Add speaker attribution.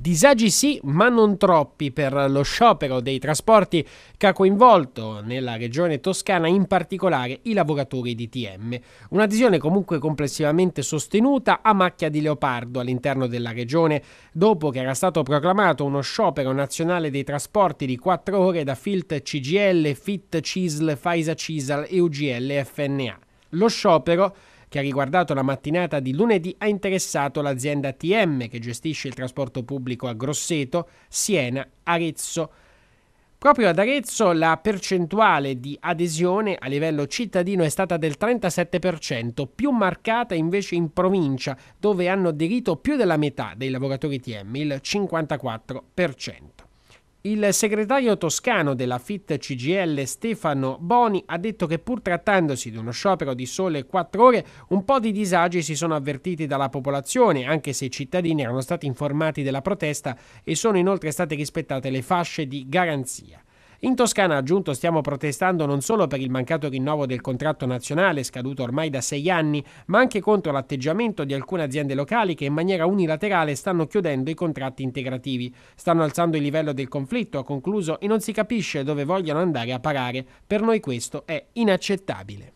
Speaker 1: Disagi sì, ma non troppi per lo sciopero dei trasporti che ha coinvolto nella regione toscana in particolare i lavoratori di TM. Un'adesione comunque complessivamente sostenuta a macchia di leopardo all'interno della regione dopo che era stato proclamato uno sciopero nazionale dei trasporti di 4 ore da FILT CGL, FIT CISL, FAISA CISAL e UGL FNA. Lo sciopero che ha riguardato la mattinata di lunedì ha interessato l'azienda TM che gestisce il trasporto pubblico a Grosseto, Siena, Arezzo. Proprio ad Arezzo la percentuale di adesione a livello cittadino è stata del 37%, più marcata invece in provincia, dove hanno aderito più della metà dei lavoratori TM, il 54%. Il segretario toscano della FIT CGL Stefano Boni ha detto che pur trattandosi di uno sciopero di sole quattro ore, un po' di disagi si sono avvertiti dalla popolazione, anche se i cittadini erano stati informati della protesta e sono inoltre state rispettate le fasce di garanzia. In Toscana, aggiunto, stiamo protestando non solo per il mancato rinnovo del contratto nazionale, scaduto ormai da sei anni, ma anche contro l'atteggiamento di alcune aziende locali che in maniera unilaterale stanno chiudendo i contratti integrativi. Stanno alzando il livello del conflitto, ha concluso, e non si capisce dove vogliono andare a parare. Per noi questo è inaccettabile.